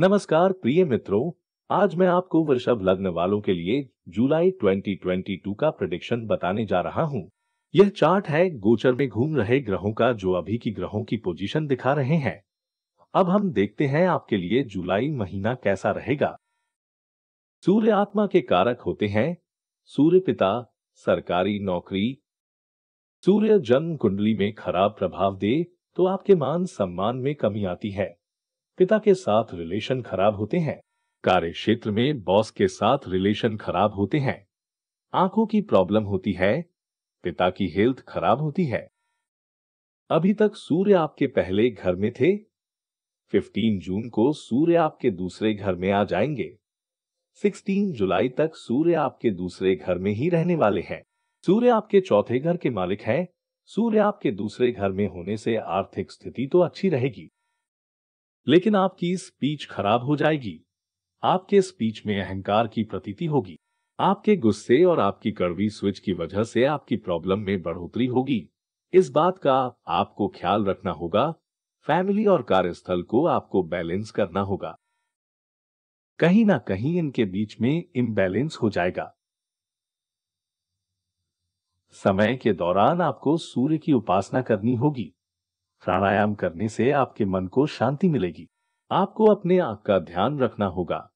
नमस्कार प्रिय मित्रों आज मैं आपको वृषभ लग्न वालों के लिए जुलाई 2022 का प्रडिक्शन बताने जा रहा हूं। यह चार्ट है गोचर में घूम रहे ग्रहों का जो अभी की ग्रहों की पोजीशन दिखा रहे हैं अब हम देखते हैं आपके लिए जुलाई महीना कैसा रहेगा सूर्य आत्मा के कारक होते हैं सूर्य पिता सरकारी नौकरी सूर्य जन्म कुंडली में खराब प्रभाव दे तो आपके मान सम्मान में कमी आती है पिता के साथ रिलेशन खराब होते हैं कार्य क्षेत्र में बॉस के साथ रिलेशन खराब होते हैं आंखों की प्रॉब्लम होती है पिता की हेल्थ खराब होती है अभी तक सूर्य आपके पहले घर में थे 15 जून को सूर्य आपके दूसरे घर में आ जाएंगे 16 जुलाई तक सूर्य आपके दूसरे घर में ही रहने वाले हैं सूर्य आपके चौथे घर के मालिक हैं सूर्य आपके दूसरे घर में होने से आर्थिक स्थिति तो अच्छी रहेगी लेकिन आपकी स्पीच खराब हो जाएगी आपके स्पीच में अहंकार की प्रतीति होगी आपके गुस्से और आपकी कड़वी स्विच की वजह से आपकी प्रॉब्लम में बढ़ोतरी होगी इस बात का आपको ख्याल रखना होगा फैमिली और कार्यस्थल को आपको बैलेंस करना होगा कहीं ना कहीं इनके बीच में इम्बैलेंस हो जाएगा समय के दौरान आपको सूर्य की उपासना करनी होगी प्राणायाम करने से आपके मन को शांति मिलेगी आपको अपने आंख का ध्यान रखना होगा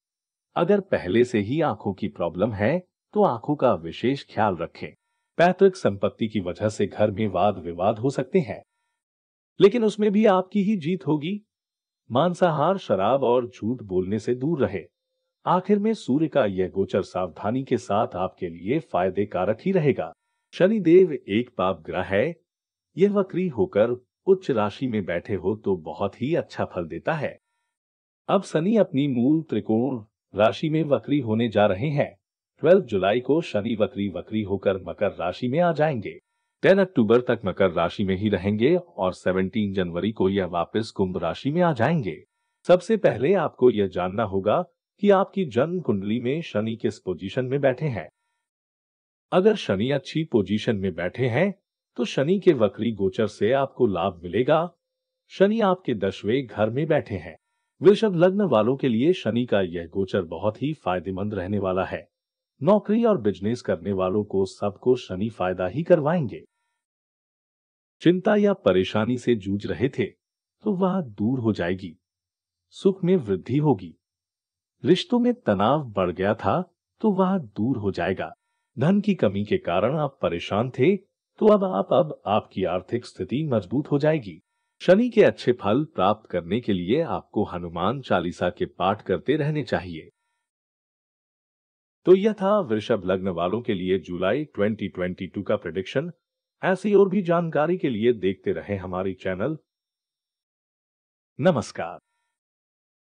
अगर पहले से ही आंखों की प्रॉब्लम है तो आंखों का विशेष ख्याल रखें पैतृक संपत्ति की वजह से घर में वाद विवाद हो सकते हैं लेकिन उसमें भी आपकी ही जीत होगी मांसाहार शराब और झूठ बोलने से दूर रहे आखिर में सूर्य का यह गोचर सावधानी के साथ आपके लिए फायदे कारक ही रहेगा शनि देव एक पाप ग्रह है यह वक्री होकर उच्च राशि में बैठे हो तो बहुत ही अच्छा फल देता है अब शनि अपनी मूल त्रिकोण राशि में वक्री होने जा रहे हैं 12 जुलाई को शनि वक्री वक्री होकर मकर राशि में आ जाएंगे 10 अक्टूबर तक मकर राशि में ही रहेंगे और 17 जनवरी को यह वापस कुंभ राशि में आ जाएंगे सबसे पहले आपको यह जानना होगा कि आपकी जन्म कुंडली में शनि किस पोजीशन में बैठे हैं अगर शनि अच्छी पोजीशन में बैठे हैं तो शनि के वक्री गोचर से आपको लाभ मिलेगा शनि आपके दशवे घर में बैठे हैं वृषभ लग्न वालों के लिए शनि का यह गोचर बहुत ही फायदेमंद रहने वाला है नौकरी और बिजनेस करने वालों को सबको शनि फायदा ही करवाएंगे चिंता या परेशानी से जूझ रहे थे तो वह दूर हो जाएगी सुख में वृद्धि होगी रिश्तों में तनाव बढ़ गया था तो वह दूर हो जाएगा धन की कमी के कारण आप परेशान थे तो अब आप अब आपकी आर्थिक स्थिति मजबूत हो जाएगी शनि के अच्छे फल प्राप्त करने के लिए आपको हनुमान चालीसा के पाठ करते रहने चाहिए तो यह था वृषभ लग्न वालों के लिए जुलाई 2022 का प्रडिक्शन ऐसी और भी जानकारी के लिए देखते रहे हमारी चैनल नमस्कार